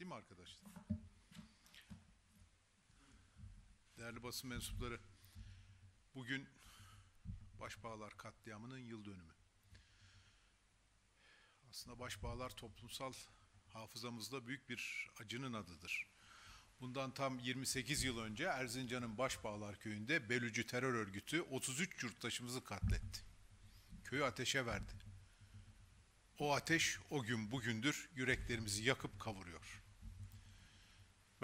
değil mi arkadaşlar? Değerli basın mensupları, bugün Başbağlar katliamının yıl dönümü. Aslında Başbağlar toplumsal hafızamızda büyük bir acının adıdır. Bundan tam 28 yıl önce Erzincan'ın Başbağlar köyünde Belücü terör örgütü 33 yurttaşımızı katletti. Köyü ateşe verdi. O ateş o gün bugündür yüreklerimizi yakıp kavuruyor.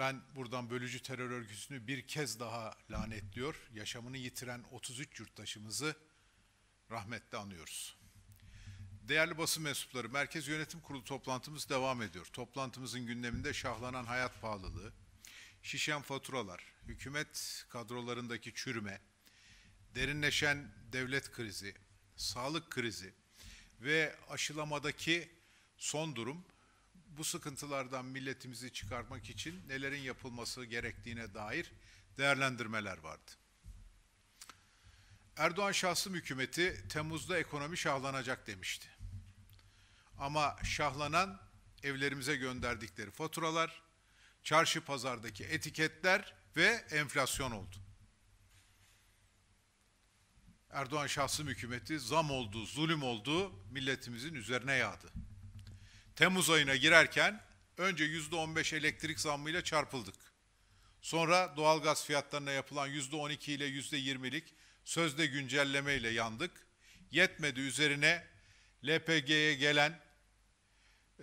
Ben buradan bölücü terör örgütünü bir kez daha lanetliyor. Yaşamını yitiren 33 yurttaşımızı rahmetle anıyoruz. Değerli basın mensupları, Merkez Yönetim Kurulu toplantımız devam ediyor. Toplantımızın gündeminde şahlanan hayat pahalılığı, şişen faturalar, hükümet kadrolarındaki çürüme, derinleşen devlet krizi, sağlık krizi ve aşılamadaki son durum bu sıkıntılardan milletimizi çıkarmak için nelerin yapılması gerektiğine dair değerlendirmeler vardı. Erdoğan şahsım hükümeti Temmuz'da ekonomi şahlanacak demişti. Ama şahlanan evlerimize gönderdikleri faturalar, çarşı pazardaki etiketler ve enflasyon oldu. Erdoğan şahsım hükümeti zam oldu, zulüm oldu, milletimizin üzerine yağdı. Temmuz ayına girerken önce %15 elektrik zammıyla çarpıldık. Sonra doğalgaz fiyatlarına yapılan %12 ile %20'lik sözde güncelleme ile yandık. Yetmedi üzerine LPG'ye gelen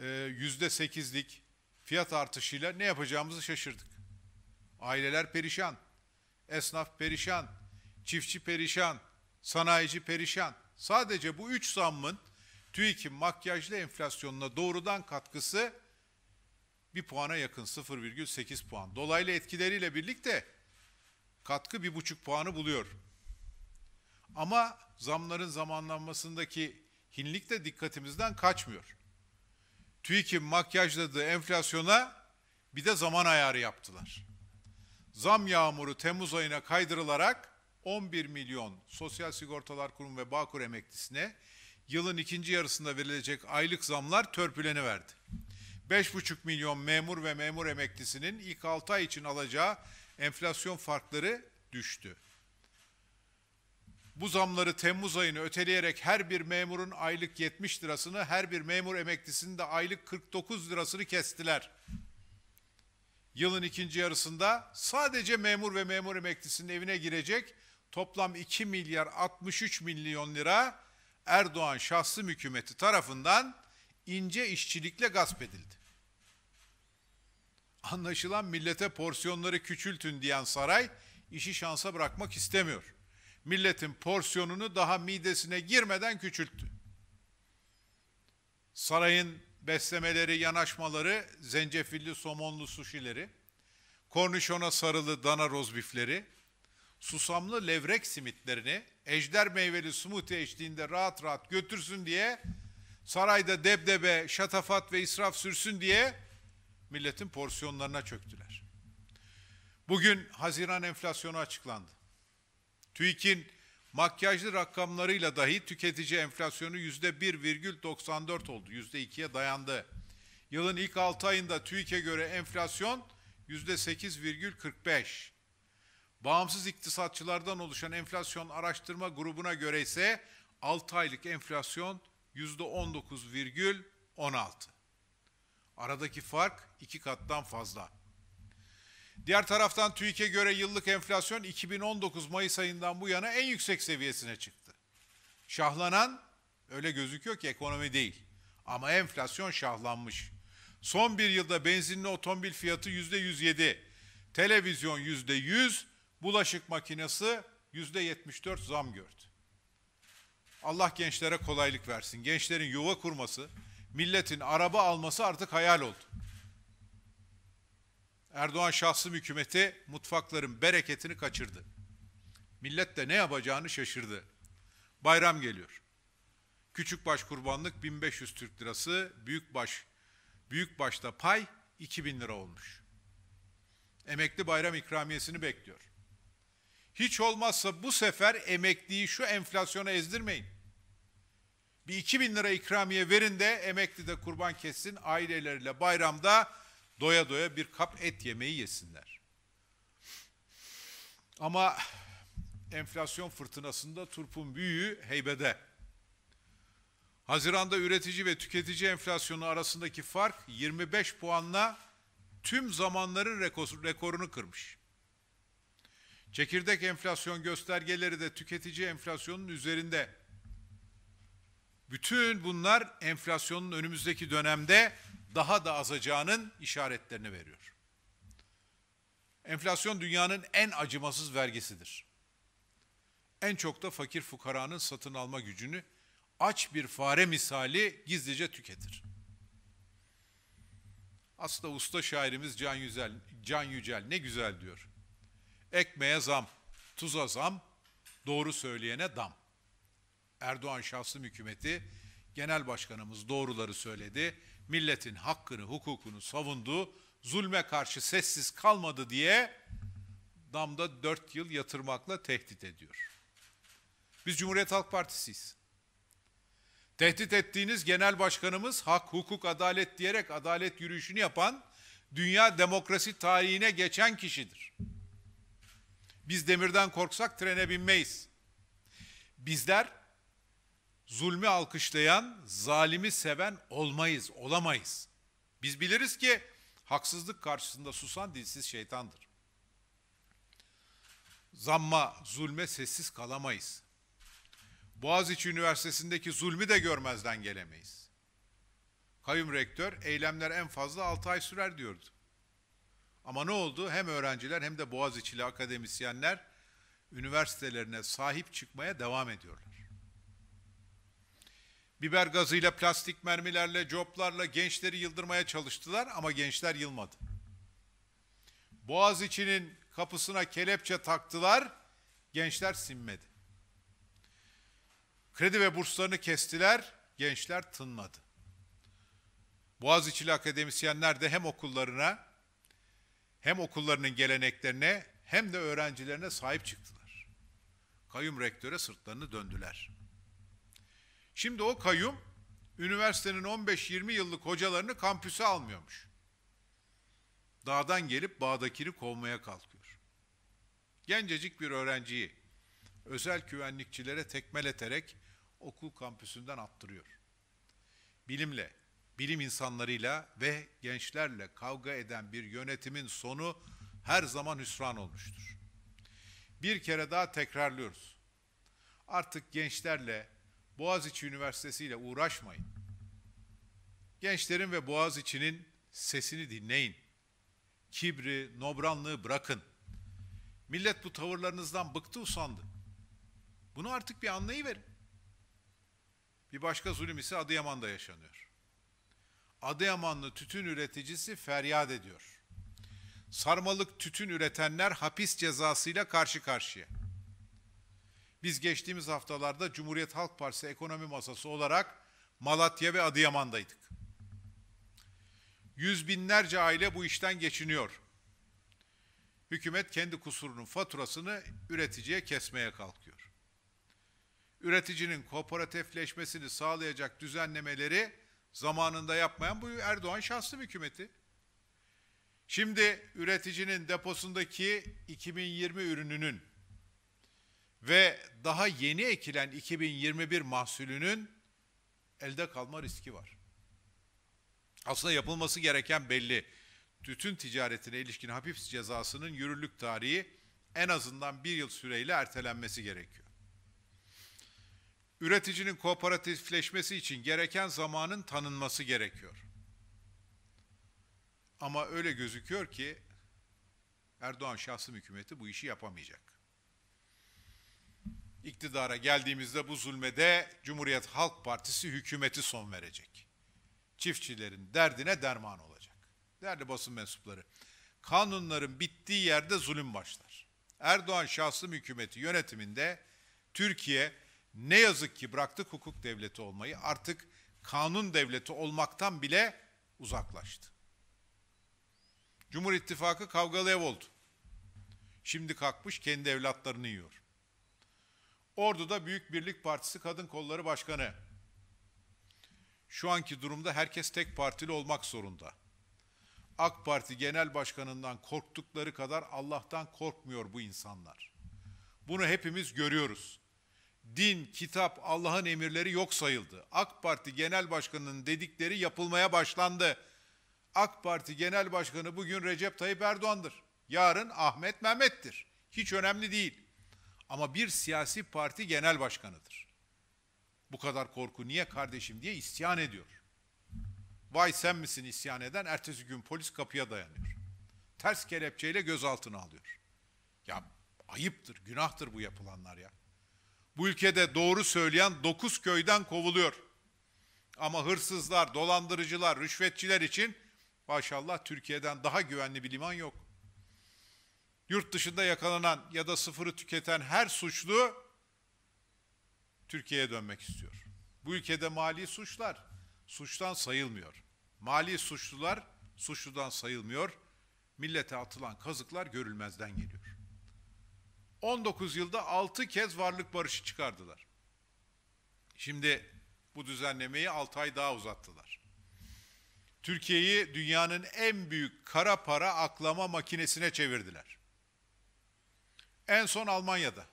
%8'lik e, fiyat artışıyla ne yapacağımızı şaşırdık. Aileler perişan, esnaf perişan, çiftçi perişan, sanayici perişan. Sadece bu üç zammın TÜİK'in makyajlı enflasyonuna doğrudan katkısı bir puana yakın 0,8 puan. Dolaylı etkileriyle birlikte katkı bir buçuk puanı buluyor. Ama zamların zamanlanmasındaki hinlik de dikkatimizden kaçmıyor. TÜİK'in makyajladığı enflasyona bir de zaman ayarı yaptılar. Zam yağmuru Temmuz ayına kaydırılarak 11 milyon Sosyal Sigortalar Kurumu ve Bağkur emeklisine yılın ikinci yarısında verilecek aylık zamlar törpüleni verdi. 5,5 milyon memur ve memur emeklisinin ilk 6 ay için alacağı enflasyon farkları düştü. Bu zamları Temmuz ayını öteleyerek her bir memurun aylık 70 lirasını, her bir memur emeklisinin de aylık 49 lirasını kestiler. Yılın ikinci yarısında sadece memur ve memur emeklisinin evine girecek toplam 2 milyar 63 milyon lira Erdoğan şahsı hükümeti tarafından ince işçilikle gasp edildi. Anlaşılan millete porsiyonları küçültün diyen saray işi şansa bırakmak istemiyor. Milletin porsiyonunu daha midesine girmeden küçülttü. Sarayın beslemeleri, yanaşmaları, zencefilli somonlu suşileri, kornişona sarılı dana rozbifleri, susamlı levrek simitlerini ejder meyveli smoothie eşliğinde rahat rahat götürsün diye sarayda debdebe, şatafat ve israf sürsün diye milletin porsiyonlarına çöktüler. Bugün Haziran enflasyonu açıklandı. TÜİK'in makyajlı rakamlarıyla dahi tüketici enflasyonu yüzde %1,94 oldu. yüzde %2'ye dayandı. Yılın ilk 6 ayında TÜİK'e göre enflasyon yüzde %8,45. Bağımsız iktisatçılardan oluşan enflasyon araştırma grubuna göre ise 6 aylık enflasyon %19,16. Aradaki fark iki kattan fazla. Diğer taraftan TÜİK'e göre yıllık enflasyon 2019 Mayıs ayından bu yana en yüksek seviyesine çıktı. Şahlanan öyle gözüküyor ki ekonomi değil. Ama enflasyon şahlanmış. Son bir yılda benzinli otomobil fiyatı %107, televizyon %100, bulaşık makinesi yüzde 74 zam gördü. Allah gençlere kolaylık versin. Gençlerin yuva kurması, milletin araba alması artık hayal oldu. Erdoğan şahsım hükümeti mutfakların bereketini kaçırdı. Millet de ne yapacağını şaşırdı. Bayram geliyor. Küçük baş kurbanlık 1500 Türk lirası, büyük baş büyük başta pay 2000 lira olmuş. Emekli bayram ikramiyesini bekliyor. Hiç olmazsa bu sefer emekliyi şu enflasyona ezdirmeyin. Bir 2000 lira ikramiye verin de emekli de kurban kessin aileleriyle bayramda doya doya bir kap et yemeği yesinler. Ama enflasyon fırtınasında turpun büyüğü heybede. Haziranda üretici ve tüketici enflasyonu arasındaki fark 25 puanla tüm zamanların rekorunu kırmış. Çekirdek enflasyon göstergeleri de tüketici enflasyonun üzerinde. Bütün bunlar enflasyonun önümüzdeki dönemde daha da azacağının işaretlerini veriyor. Enflasyon dünyanın en acımasız vergisidir. En çok da fakir fukaranın satın alma gücünü aç bir fare misali gizlice tüketir. Aslında usta şairimiz Can Yücel, Can Yücel ne güzel diyor. Ekmeğe zam, tuza zam, doğru söyleyene dam. Erdoğan şahsım hükümeti, genel başkanımız doğruları söyledi, milletin hakkını, hukukunu savundu, zulme karşı sessiz kalmadı diye damda dört yıl yatırmakla tehdit ediyor. Biz Cumhuriyet Halk Partisi'yiz. Tehdit ettiğiniz genel başkanımız hak, hukuk, adalet diyerek adalet yürüyüşünü yapan dünya demokrasi tarihine geçen kişidir. Biz demirden korksak trene binmeyiz. Bizler zulmü alkışlayan, zalimi seven olmayız, olamayız. Biz biliriz ki haksızlık karşısında susan dilsiz şeytandır. Zamma, zulme sessiz kalamayız. Boğaziçi Üniversitesi'ndeki zulmü de görmezden gelemeyiz. Kayyum rektör, eylemler en fazla 6 ay sürer diyordu. Ama ne oldu? Hem öğrenciler hem de Boğaziçi'li akademisyenler üniversitelerine sahip çıkmaya devam ediyorlar. Biber gazıyla, plastik mermilerle, coplarla gençleri yıldırmaya çalıştılar ama gençler yılmadı. Boğaziçi'nin kapısına kelepçe taktılar, gençler sinmedi. Kredi ve burslarını kestiler, gençler tınmadı. Boğaziçi'li akademisyenler de hem okullarına hem okullarının geleneklerine hem de öğrencilerine sahip çıktılar. Kayyum rektöre sırtlarını döndüler. Şimdi o kayyum üniversitenin 15-20 yıllık hocalarını kampüse almıyormuş. Dağdan gelip bağdakini kovmaya kalkıyor. Gencecik bir öğrenciyi özel güvenlikçilere tekmeleterek okul kampüsünden attırıyor. Bilimle, bilim insanlarıyla ve gençlerle kavga eden bir yönetimin sonu her zaman hüsran olmuştur. Bir kere daha tekrarlıyoruz. Artık gençlerle Boğaziçi Üniversitesi ile uğraşmayın. Gençlerin ve Boğaziçi'nin sesini dinleyin. Kibri, nobranlığı bırakın. Millet bu tavırlarınızdan bıktı usandı. Bunu artık bir anlayıverin. Bir başka zulüm ise Adıyaman'da yaşanıyor. Adıyamanlı tütün üreticisi feryat ediyor. Sarmalık tütün üretenler hapis cezasıyla karşı karşıya. Biz geçtiğimiz haftalarda Cumhuriyet Halk Partisi ekonomi masası olarak Malatya ve Adıyaman'daydık. Yüz binlerce aile bu işten geçiniyor. Hükümet kendi kusurunun faturasını üreticiye kesmeye kalkıyor. Üreticinin kooperatifleşmesini sağlayacak düzenlemeleri Zamanında yapmayan bu Erdoğan şanslı hükümeti. Şimdi üreticinin deposundaki 2020 ürününün ve daha yeni ekilen 2021 mahsulünün elde kalma riski var. Aslında yapılması gereken belli. Tütün ticaretine ilişkin hapis cezasının yürürlük tarihi en azından bir yıl süreyle ertelenmesi gerekiyor üreticinin kooperatifleşmesi için gereken zamanın tanınması gerekiyor. Ama öyle gözüküyor ki Erdoğan şahsım hükümeti bu işi yapamayacak. İktidara geldiğimizde bu zulmede Cumhuriyet Halk Partisi hükümeti son verecek. Çiftçilerin derdine derman olacak. Değerli basın mensupları, kanunların bittiği yerde zulüm başlar. Erdoğan şahsım hükümeti yönetiminde Türkiye ne yazık ki bıraktık hukuk devleti olmayı artık kanun devleti olmaktan bile uzaklaştı. Cumhur İttifakı kavgalı ev oldu. Şimdi kalkmış kendi evlatlarını yiyor. Ordu'da Büyük Birlik Partisi Kadın Kolları Başkanı. Şu anki durumda herkes tek partili olmak zorunda. AK Parti Genel Başkanı'ndan korktukları kadar Allah'tan korkmuyor bu insanlar. Bunu hepimiz görüyoruz din, kitap, Allah'ın emirleri yok sayıldı. AK Parti Genel Başkanı'nın dedikleri yapılmaya başlandı. AK Parti Genel Başkanı bugün Recep Tayyip Erdoğan'dır. Yarın Ahmet Mehmet'tir. Hiç önemli değil. Ama bir siyasi parti genel başkanıdır. Bu kadar korku niye kardeşim diye isyan ediyor. Vay sen misin isyan eden? Ertesi gün polis kapıya dayanıyor. Ters kelepçeyle gözaltına alıyor. Ya ayıptır, günahtır bu yapılanlar ya bu ülkede doğru söyleyen dokuz köyden kovuluyor. Ama hırsızlar, dolandırıcılar, rüşvetçiler için maşallah Türkiye'den daha güvenli bir liman yok. Yurt dışında yakalanan ya da sıfırı tüketen her suçlu Türkiye'ye dönmek istiyor. Bu ülkede mali suçlar suçtan sayılmıyor. Mali suçlular suçludan sayılmıyor. Millete atılan kazıklar görülmezden geliyor. 19 yılda 6 kez varlık barışı çıkardılar. Şimdi bu düzenlemeyi 6 ay daha uzattılar. Türkiye'yi dünyanın en büyük kara para aklama makinesine çevirdiler. En son Almanya'da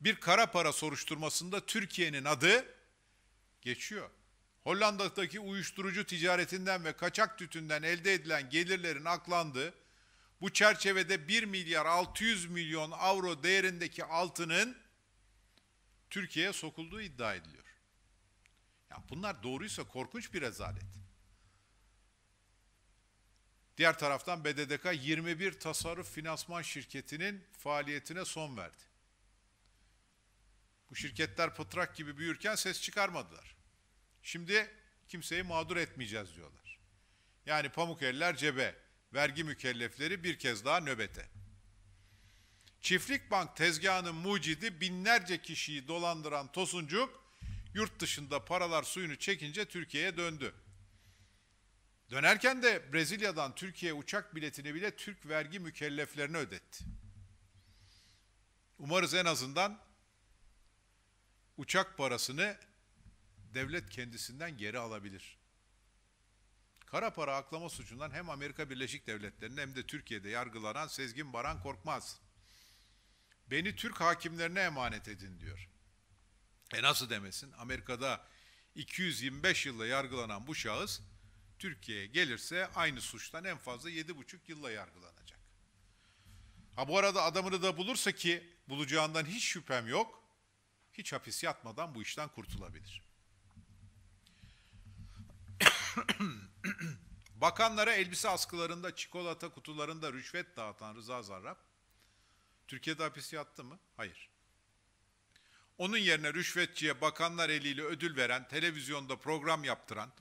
bir kara para soruşturmasında Türkiye'nin adı geçiyor. Hollanda'daki uyuşturucu ticaretinden ve kaçak tütünden elde edilen gelirlerin aklandığı bu çerçevede 1 milyar 600 milyon avro değerindeki altının Türkiye'ye sokulduğu iddia ediliyor. Ya bunlar doğruysa korkunç bir rezalet. Diğer taraftan BDDK 21 tasarruf finansman şirketinin faaliyetine son verdi. Bu şirketler pıtrak gibi büyürken ses çıkarmadılar. Şimdi kimseyi mağdur etmeyeceğiz diyorlar. Yani pamuk eller cebe vergi mükellefleri bir kez daha nöbete. Çiftlik bank tezgahının mucidi binlerce kişiyi dolandıran Tosuncuk, yurt dışında paralar suyunu çekince Türkiye'ye döndü. Dönerken de Brezilya'dan Türkiye uçak biletini bile Türk vergi mükelleflerine ödetti. Umarız en azından uçak parasını devlet kendisinden geri alabilir. Kara para aklama suçundan hem Amerika Birleşik Devletleri'nde hem de Türkiye'de yargılanan Sezgin Baran Korkmaz. Beni Türk hakimlerine emanet edin diyor. E nasıl demesin? Amerika'da 225 yılla yargılanan bu şahıs Türkiye'ye gelirse aynı suçtan en fazla 7,5 yılla yargılanacak. Ha bu arada adamını da bulursa ki bulacağından hiç şüphem yok. Hiç hapis yatmadan bu işten kurtulabilir. Bakanlara elbise askılarında, çikolata kutularında rüşvet dağıtan Rıza Zarrab, Türkiye'de hapis yattı mı? Hayır. Onun yerine rüşvetçiye bakanlar eliyle ödül veren, televizyonda program yaptıran,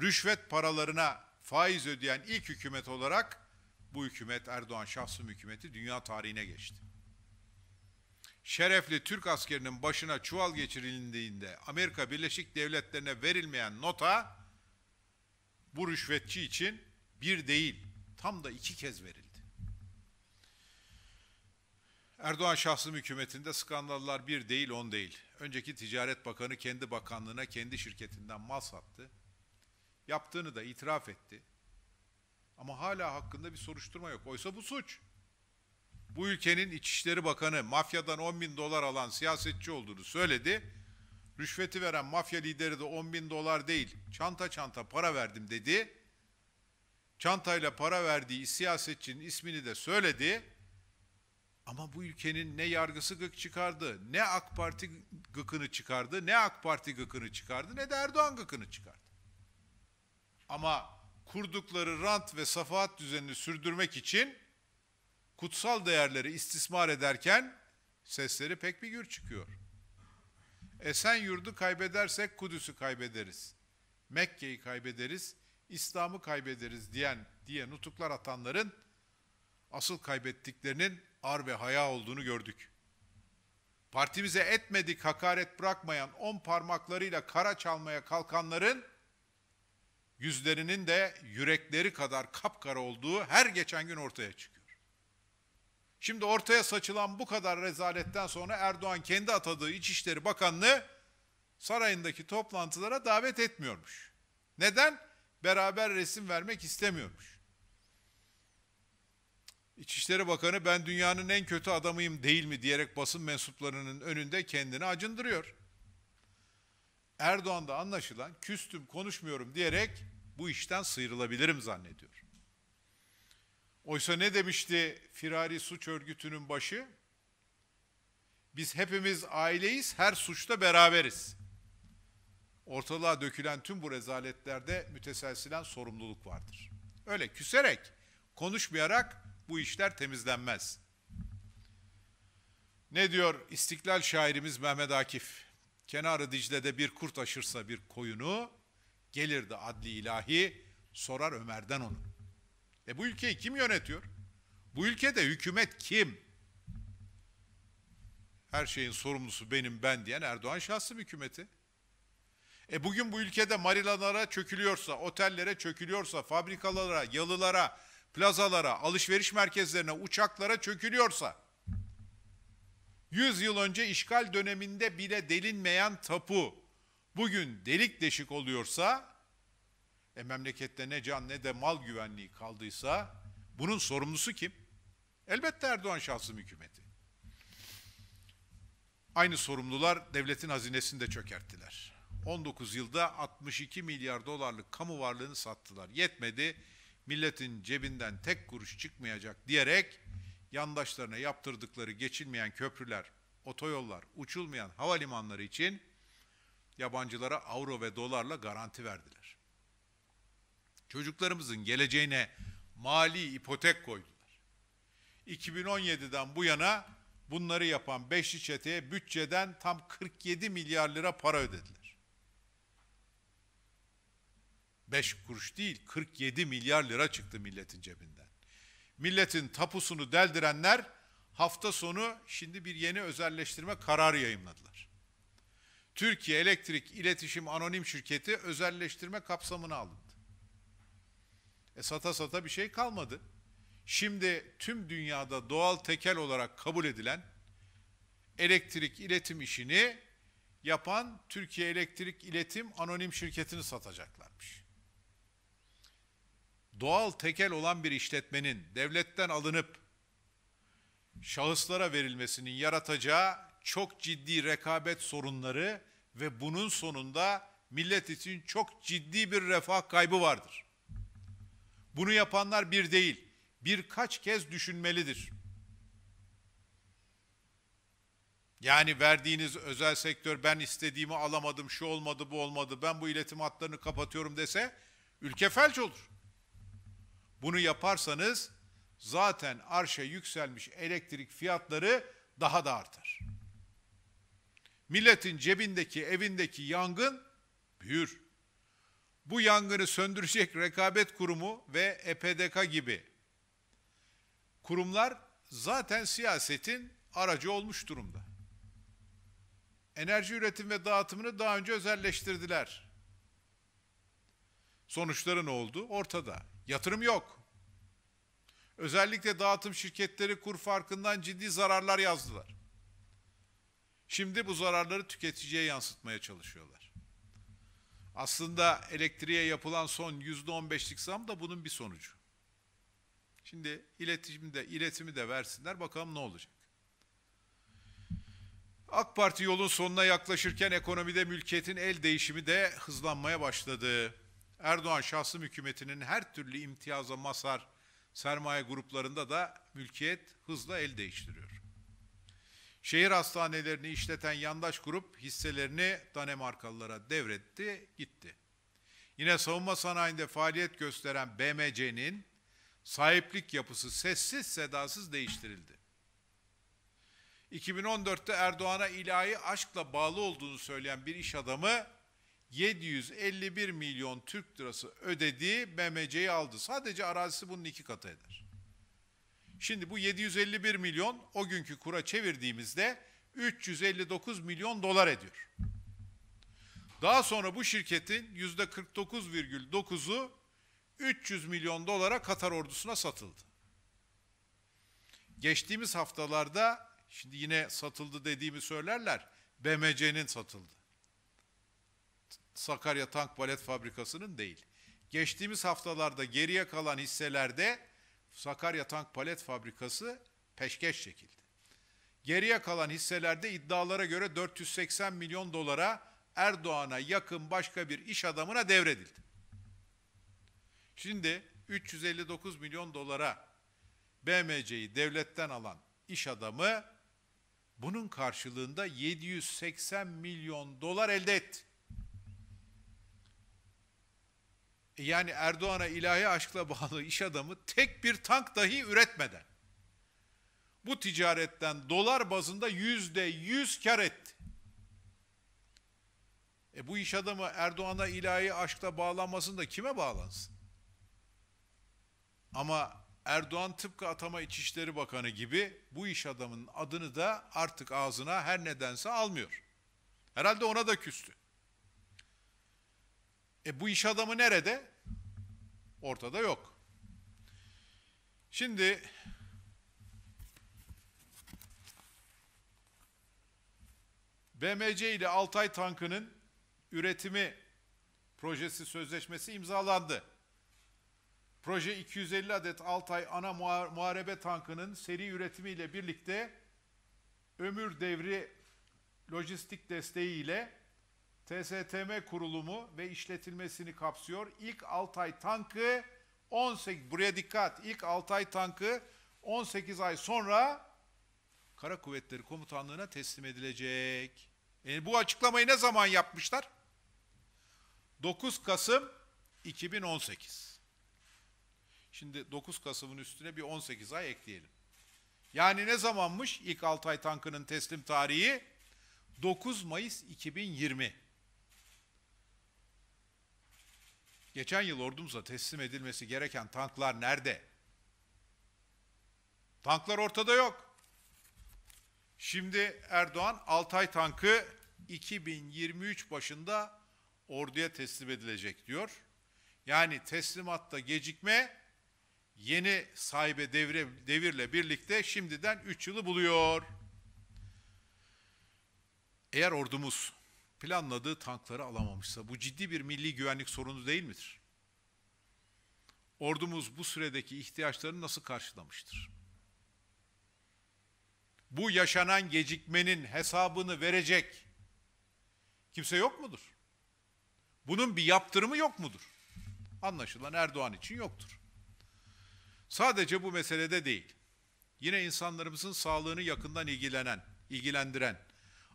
rüşvet paralarına faiz ödeyen ilk hükümet olarak bu hükümet Erdoğan şahsım hükümeti dünya tarihine geçti. Şerefli Türk askerinin başına çuval geçirildiğinde Amerika Birleşik Devletleri'ne verilmeyen nota bu rüşvetçi için bir değil, tam da iki kez verildi. Erdoğan şahsım hükümetinde skandallar bir değil, on değil. Önceki Ticaret Bakanı kendi bakanlığına, kendi şirketinden mal sattı. Yaptığını da itiraf etti. Ama hala hakkında bir soruşturma yok. Oysa bu suç. Bu ülkenin İçişleri Bakanı mafyadan 10 bin dolar alan siyasetçi olduğunu söyledi Rüşveti veren mafya lideri de 10 bin dolar değil, çanta çanta para verdim dedi. Çantayla para verdiği siyasetçinin ismini de söyledi. Ama bu ülkenin ne yargısı gık çıkardı, ne AK Parti gıkını çıkardı, ne AK Parti gıkını çıkardı, ne de Erdoğan gıkını çıkardı. Ama kurdukları rant ve safahat düzenini sürdürmek için kutsal değerleri istismar ederken sesleri pek bir gür çıkıyor. Esen yurdu kaybedersek Kudüs'ü kaybederiz. Mekke'yi kaybederiz, İslam'ı kaybederiz diyen diye nutuklar atanların asıl kaybettiklerinin ar ve haya olduğunu gördük. Partimize etmedik hakaret bırakmayan on parmaklarıyla kara çalmaya kalkanların yüzlerinin de yürekleri kadar kapkara olduğu her geçen gün ortaya çıkıyor. Şimdi ortaya saçılan bu kadar rezaletten sonra Erdoğan kendi atadığı İçişleri Bakanlığı sarayındaki toplantılara davet etmiyormuş. Neden? Beraber resim vermek istemiyormuş. İçişleri Bakanı ben dünyanın en kötü adamıyım değil mi diyerek basın mensuplarının önünde kendini acındırıyor. Erdoğan da anlaşılan küstüm konuşmuyorum diyerek bu işten sıyrılabilirim zannediyor. Oysa ne demişti firari suç örgütünün başı? Biz hepimiz aileyiz, her suçta beraberiz. Ortalığa dökülen tüm bu rezaletlerde müteselsilen sorumluluk vardır. Öyle küserek, konuşmayarak bu işler temizlenmez. Ne diyor İstiklal şairimiz Mehmet Akif? Kenarı Dicle'de bir kurt aşırsa bir koyunu, gelirdi adli ilahi, sorar Ömer'den onu. E bu ülkeyi kim yönetiyor? Bu ülkede hükümet kim? Her şeyin sorumlusu benim ben diyen Erdoğan şahsı bir hükümeti. E bugün bu ülkede marilalara çökülüyorsa, otellere çökülüyorsa, fabrikalara, yalılara, plazalara, alışveriş merkezlerine, uçaklara çökülüyorsa, 100 yıl önce işgal döneminde bile delinmeyen tapu bugün delik deşik oluyorsa e memlekette ne can ne de mal güvenliği kaldıysa bunun sorumlusu kim? Elbette Erdoğan şahsım hükümeti. Aynı sorumlular devletin hazinesini de çökerttiler. 19 yılda 62 milyar dolarlık kamu varlığını sattılar. Yetmedi, milletin cebinden tek kuruş çıkmayacak diyerek yandaşlarına yaptırdıkları geçilmeyen köprüler, otoyollar, uçulmayan havalimanları için yabancılara avro ve dolarla garanti verdiler. Çocuklarımızın geleceğine mali ipotek koydular. 2017'den bu yana bunları yapan beşli çeteye bütçeden tam 47 milyar lira para ödediler. 5 kuruş değil 47 milyar lira çıktı milletin cebinden. Milletin tapusunu deldirenler hafta sonu şimdi bir yeni özelleştirme kararı yayınladılar. Türkiye Elektrik İletişim Anonim Şirketi özelleştirme kapsamına aldı. E sata sata bir şey kalmadı. Şimdi tüm dünyada doğal tekel olarak kabul edilen elektrik iletim işini yapan Türkiye Elektrik İletim Anonim Şirketi'ni satacaklarmış. Doğal tekel olan bir işletmenin devletten alınıp şahıslara verilmesinin yaratacağı çok ciddi rekabet sorunları ve bunun sonunda millet için çok ciddi bir refah kaybı vardır. Bunu yapanlar bir değil, birkaç kez düşünmelidir. Yani verdiğiniz özel sektör ben istediğimi alamadım, şu olmadı, bu olmadı, ben bu iletim hatlarını kapatıyorum dese ülke felç olur. Bunu yaparsanız zaten arşa yükselmiş elektrik fiyatları daha da artar. Milletin cebindeki, evindeki yangın büyür bu yangını söndürecek rekabet kurumu ve EPDK gibi kurumlar zaten siyasetin aracı olmuş durumda. Enerji üretim ve dağıtımını daha önce özelleştirdiler. Sonuçları ne oldu? Ortada. Yatırım yok. Özellikle dağıtım şirketleri kur farkından ciddi zararlar yazdılar. Şimdi bu zararları tüketiciye yansıtmaya çalışıyorlar. Aslında elektriğe yapılan son %15'lik zam da bunun bir sonucu. Şimdi iletişimi de, iletimi de versinler bakalım ne olacak. AK Parti yolun sonuna yaklaşırken ekonomide mülkiyetin el değişimi de hızlanmaya başladı. Erdoğan şahsım hükümetinin her türlü imtiyaza masar sermaye gruplarında da mülkiyet hızla el değiştiriyor. Şehir hastanelerini işleten yandaş grup hisselerini Danimarkalılara devretti, gitti. Yine savunma sanayinde faaliyet gösteren BMC'nin sahiplik yapısı sessiz sedasız değiştirildi. 2014'te Erdoğan'a ilahi aşkla bağlı olduğunu söyleyen bir iş adamı 751 milyon Türk lirası ödediği BMC'yi aldı. Sadece arazisi bunun iki katı eder. Şimdi bu 751 milyon o günkü kura çevirdiğimizde 359 milyon dolar ediyor. Daha sonra bu şirketin yüzde %49,9'u 300 milyon dolara Katar ordusuna satıldı. Geçtiğimiz haftalarda şimdi yine satıldı dediğimi söylerler. BMC'nin satıldı. Sakarya Tank Balet Fabrikası'nın değil. Geçtiğimiz haftalarda geriye kalan hisselerde Sakarya Tank Palet Fabrikası peşkeş çekildi. Geriye kalan hisselerde iddialara göre 480 milyon dolara Erdoğan'a yakın başka bir iş adamına devredildi. Şimdi 359 milyon dolara BMC'yi devletten alan iş adamı bunun karşılığında 780 milyon dolar elde etti. yani Erdoğan'a ilahi aşkla bağlı iş adamı tek bir tank dahi üretmeden bu ticaretten dolar bazında yüzde yüz kar etti. E bu iş adamı Erdoğan'a ilahi aşkla bağlanmasın da kime bağlansın? Ama Erdoğan tıpkı atama İçişleri Bakanı gibi bu iş adamının adını da artık ağzına her nedense almıyor. Herhalde ona da küstü. E bu iş adamı nerede? Ortada yok. Şimdi BMC ile Altay tankının üretimi projesi sözleşmesi imzalandı. Proje 250 adet Altay ana muharebe tankının seri üretimiyle birlikte ömür devri lojistik desteğiyle TSTM kurulumu ve işletilmesini kapsıyor. İlk Altay tankı 18 buraya dikkat. İlk Altay tankı 18 ay sonra Kara Kuvvetleri Komutanlığı'na teslim edilecek. E bu açıklamayı ne zaman yapmışlar? 9 Kasım 2018. Şimdi 9 Kasım'ın üstüne bir 18 ay ekleyelim. Yani ne zamanmış ilk Altay tankının teslim tarihi? 9 Mayıs 2020. Geçen yıl ordumuza teslim edilmesi gereken tanklar nerede? Tanklar ortada yok. Şimdi Erdoğan Altay tankı 2023 başında orduya teslim edilecek diyor. Yani teslimatta gecikme yeni sahibe devre, devirle birlikte şimdiden 3 yılı buluyor. Eğer ordumuz planladığı tankları alamamışsa bu ciddi bir milli güvenlik sorunu değil midir? Ordumuz bu süredeki ihtiyaçlarını nasıl karşılamıştır? Bu yaşanan gecikmenin hesabını verecek kimse yok mudur? Bunun bir yaptırımı yok mudur? Anlaşılan Erdoğan için yoktur. Sadece bu meselede değil. Yine insanlarımızın sağlığını yakından ilgilenen, ilgilendiren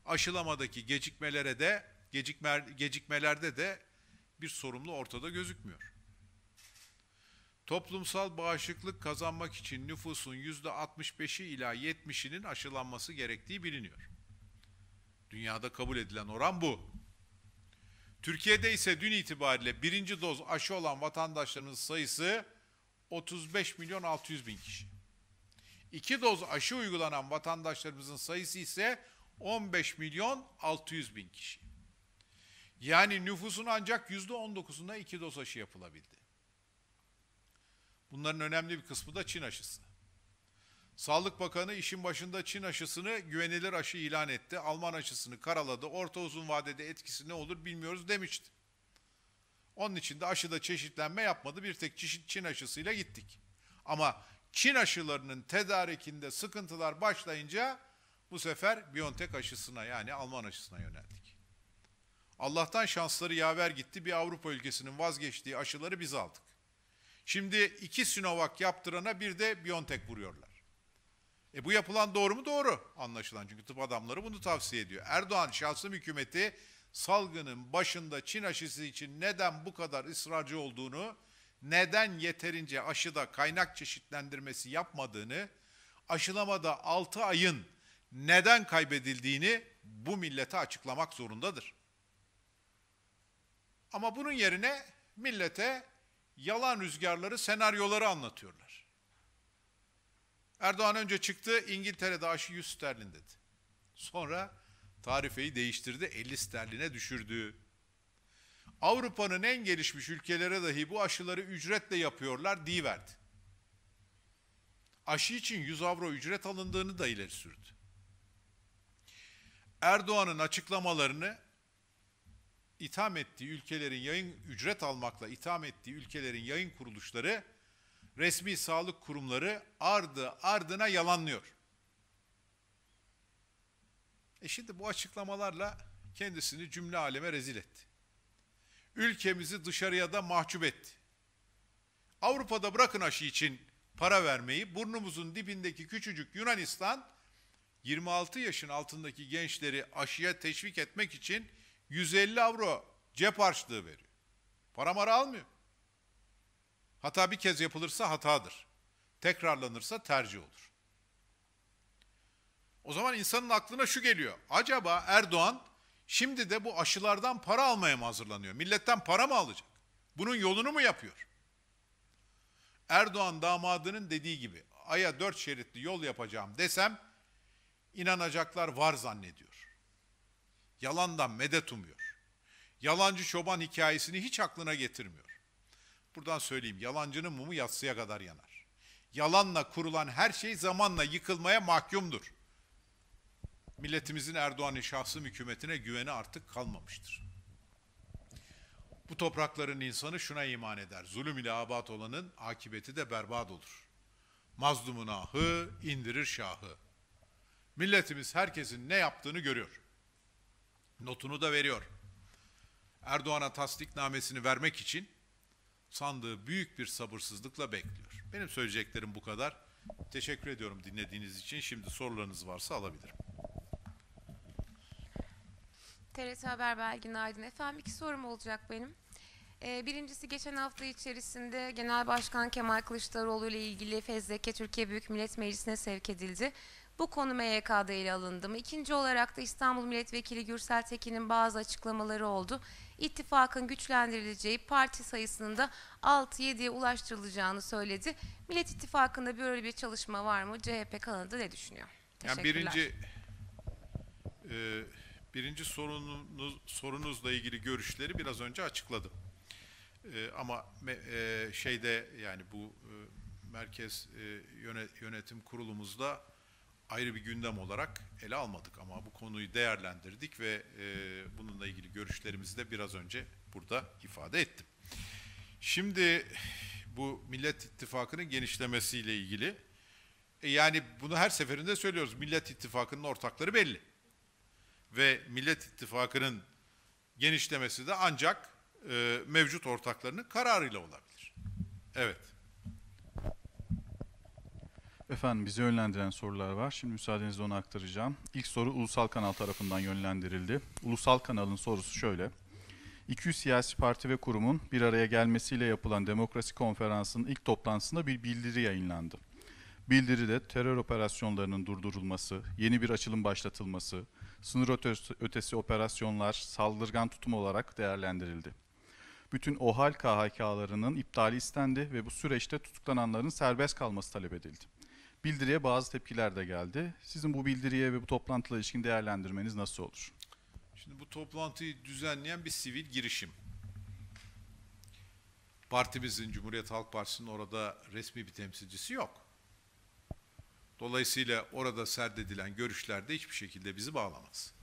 aşılamadaki gecikmelere de gecikme, gecikmelerde de bir sorumlu ortada gözükmüyor. Toplumsal bağışıklık kazanmak için nüfusun yüzde %65'i ila 70'inin aşılanması gerektiği biliniyor. Dünyada kabul edilen oran bu. Türkiye'de ise dün itibariyle birinci doz aşı olan vatandaşlarımız sayısı 35 milyon 600 bin kişi. İki doz aşı uygulanan vatandaşlarımızın sayısı ise 15 milyon 600 bin kişi. Yani nüfusun ancak %19'unda iki doz aşı yapılabildi. Bunların önemli bir kısmı da Çin aşısı. Sağlık Bakanı işin başında Çin aşısını güvenilir aşı ilan etti. Alman aşısını karaladı. Orta uzun vadede etkisi ne olur bilmiyoruz demişti. Onun için de aşıda çeşitlenme yapmadı. Bir tek çeşit Çin aşısıyla gittik. Ama Çin aşılarının tedarikinde sıkıntılar başlayınca bu sefer Biontech aşısına yani Alman aşısına yöneldik. Allah'tan şansları yaver gitti. Bir Avrupa ülkesinin vazgeçtiği aşıları biz aldık. Şimdi iki Sinovac yaptırana bir de Biontech vuruyorlar. E bu yapılan doğru mu? Doğru anlaşılan. Çünkü tıp adamları bunu tavsiye ediyor. Erdoğan şahsım hükümeti salgının başında Çin aşısı için neden bu kadar ısrarcı olduğunu, neden yeterince aşıda kaynak çeşitlendirmesi yapmadığını, aşılamada 6 ayın neden kaybedildiğini bu millete açıklamak zorundadır. Ama bunun yerine millete yalan rüzgarları, senaryoları anlatıyorlar. Erdoğan önce çıktı, İngiltere'de aşı 100 sterlin dedi. Sonra tarifeyi değiştirdi, 50 sterline düşürdü. Avrupa'nın en gelişmiş ülkelere dahi bu aşıları ücretle yapıyorlar, verdi. Aşı için 100 avro ücret alındığını da ileri sürdü. Erdoğan'ın açıklamalarını itham ettiği ülkelerin yayın ücret almakla itham ettiği ülkelerin yayın kuruluşları, resmi sağlık kurumları ardı ardına yalanlıyor. E şimdi bu açıklamalarla kendisini cümle aleme rezil etti. Ülkemizi dışarıya da mahcup etti. Avrupa'da bırakın aşı için para vermeyi burnumuzun dibindeki küçücük Yunanistan 26 yaşın altındaki gençleri aşıya teşvik etmek için 150 avro cep harçlığı veriyor. Para mara almıyor. Hata bir kez yapılırsa hatadır. Tekrarlanırsa tercih olur. O zaman insanın aklına şu geliyor. Acaba Erdoğan şimdi de bu aşılardan para almaya mı hazırlanıyor? Milletten para mı alacak? Bunun yolunu mu yapıyor? Erdoğan damadının dediği gibi aya dört şeritli yol yapacağım desem inanacaklar var zannediyor. Yalandan medet umuyor. Yalancı çoban hikayesini hiç aklına getirmiyor. Buradan söyleyeyim, yalancının mumu yatsıya kadar yanar. Yalanla kurulan her şey zamanla yıkılmaya mahkumdur. Milletimizin Erdoğan'ın şahsım hükümetine güveni artık kalmamıştır. Bu toprakların insanı şuna iman eder. Zulüm ile abat olanın akıbeti de berbat olur. Mazlumun ahı indirir şahı. Milletimiz herkesin ne yaptığını görüyor. Notunu da veriyor. Erdoğan'a tasdiknamesini vermek için sandığı büyük bir sabırsızlıkla bekliyor. Benim söyleyeceklerim bu kadar. Teşekkür ediyorum dinlediğiniz için. Şimdi sorularınız varsa alabilirim. TRT Haber Belgin Aydın. Efendim iki sorum olacak benim. Ee, birincisi geçen hafta içerisinde Genel Başkan Kemal Kılıçdaroğlu ile ilgili fezleke Türkiye Büyük Millet Meclisi'ne sevk edildi. Bu konu MYK'da ele alındı mı? İkinci olarak da İstanbul Milletvekili Gürsel Tekin'in bazı açıklamaları oldu. İttifakın güçlendirileceği parti sayısının da 6-7'ye ulaştırılacağını söyledi. Millet İttifakı'nda böyle bir çalışma var mı? CHP kanadı ne düşünüyor? Yani birinci e, birinci sorununuz, sorunuzla ilgili görüşleri biraz önce açıkladım. E, ama e, şeyde yani bu e, merkez e, yönetim kurulumuzda ayrı bir gündem olarak ele almadık ama bu konuyu değerlendirdik ve e, bununla ilgili görüşlerimizi de biraz önce burada ifade ettim. Şimdi bu Millet İttifakı'nın genişlemesiyle ilgili e, yani bunu her seferinde söylüyoruz. Millet İttifakı'nın ortakları belli. Ve Millet İttifakı'nın genişlemesi de ancak e, mevcut ortaklarının kararıyla olabilir. Evet. Efendim bizi yönlendiren sorular var. Şimdi müsaadenizle onu aktaracağım. İlk soru ulusal kanal tarafından yönlendirildi. Ulusal kanalın sorusu şöyle. 200 siyasi parti ve kurumun bir araya gelmesiyle yapılan demokrasi konferansının ilk toplantısında bir bildiri yayınlandı. Bildiride terör operasyonlarının durdurulması, yeni bir açılım başlatılması, sınır ötesi, operasyonlar saldırgan tutum olarak değerlendirildi. Bütün OHAL KHK'larının iptali istendi ve bu süreçte tutuklananların serbest kalması talep edildi bildiriye bazı tepkiler de geldi. Sizin bu bildiriye ve bu toplantıla ilişkin değerlendirmeniz nasıl olur? Şimdi bu toplantıyı düzenleyen bir sivil girişim. Partimizin, Cumhuriyet Halk Partisi'nin orada resmi bir temsilcisi yok. Dolayısıyla orada serdedilen görüşler de hiçbir şekilde bizi bağlamaz.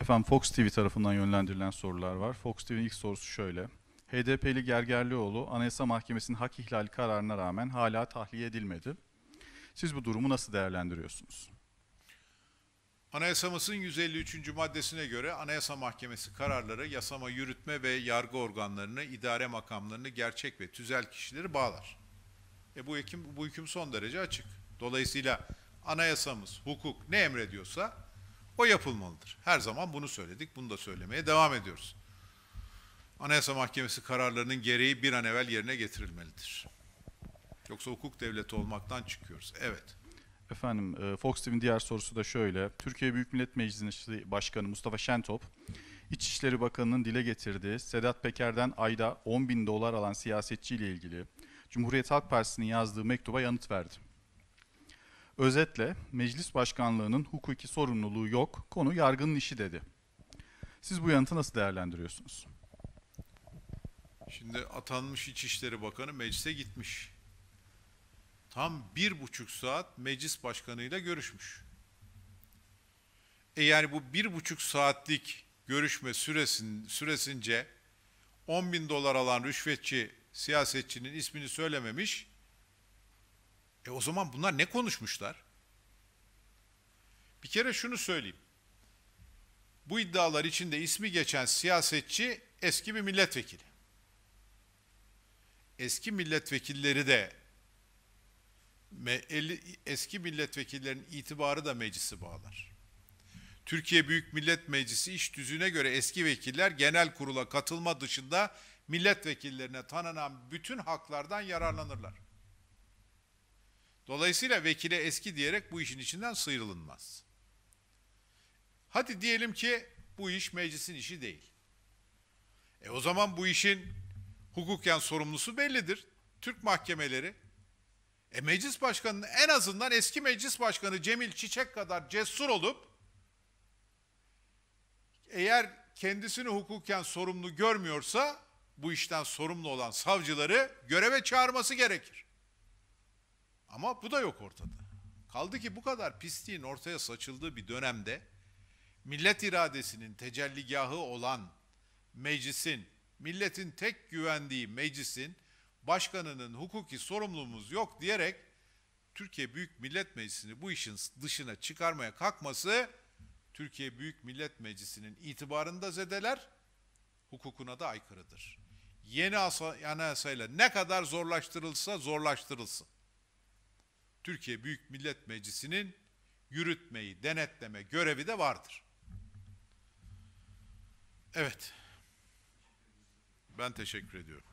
Efendim Fox TV tarafından yönlendirilen sorular var. Fox TV'nin ilk sorusu şöyle. HDP'li Gergerlioğlu Anayasa Mahkemesi'nin hak ihlali kararına rağmen hala tahliye edilmedi. Siz bu durumu nasıl değerlendiriyorsunuz? Anayasamızın 153. maddesine göre Anayasa Mahkemesi kararları yasama, yürütme ve yargı organlarını, idare makamlarını gerçek ve tüzel kişileri bağlar. E bu hüküm bu hüküm son derece açık. Dolayısıyla anayasamız, hukuk ne emrediyorsa o yapılmalıdır. Her zaman bunu söyledik, bunu da söylemeye devam ediyoruz. Anayasa Mahkemesi kararlarının gereği bir an evvel yerine getirilmelidir. Yoksa hukuk devleti olmaktan çıkıyoruz. Evet. Efendim e, Fox TV'nin diğer sorusu da şöyle. Türkiye Büyük Millet Meclisi Başkanı Mustafa Şentop, İçişleri Bakanı'nın dile getirdiği Sedat Peker'den ayda 10 bin dolar alan siyasetçiyle ilgili Cumhuriyet Halk Partisi'nin yazdığı mektuba yanıt verdi. Özetle meclis başkanlığının hukuki sorumluluğu yok, konu yargının işi dedi. Siz bu yanıtı nasıl değerlendiriyorsunuz? Şimdi atanmış İçişleri Bakanı meclise gitmiş tam bir buçuk saat meclis başkanıyla görüşmüş. E yani bu bir buçuk saatlik görüşme süresin, süresince 10 bin dolar alan rüşvetçi siyasetçinin ismini söylememiş. E o zaman bunlar ne konuşmuşlar? Bir kere şunu söyleyeyim. Bu iddialar içinde ismi geçen siyasetçi eski bir milletvekili. Eski milletvekilleri de eski milletvekillerinin itibarı da meclisi bağlar. Türkiye Büyük Millet Meclisi iş düzüne göre eski vekiller genel kurula katılma dışında milletvekillerine tanınan bütün haklardan yararlanırlar. Dolayısıyla vekile eski diyerek bu işin içinden sıyrılınmaz. Hadi diyelim ki bu iş meclisin işi değil. E o zaman bu işin hukuken sorumlusu bellidir. Türk mahkemeleri e meclis başkanının en azından eski meclis başkanı Cemil Çiçek kadar cesur olup eğer kendisini hukuken sorumlu görmüyorsa bu işten sorumlu olan savcıları göreve çağırması gerekir. Ama bu da yok ortada. Kaldı ki bu kadar pisliğin ortaya saçıldığı bir dönemde millet iradesinin tecelligahı olan meclisin, milletin tek güvendiği meclisin başkanının hukuki sorumluluğumuz yok diyerek Türkiye Büyük Millet Meclisi'ni bu işin dışına çıkarmaya kalkması Türkiye Büyük Millet Meclisi'nin itibarında zedeler, hukukuna da aykırıdır. Yeni anayasayla ne kadar zorlaştırılsa zorlaştırılsın. Türkiye Büyük Millet Meclisi'nin yürütmeyi, denetleme görevi de vardır. Evet. Ben teşekkür ediyorum.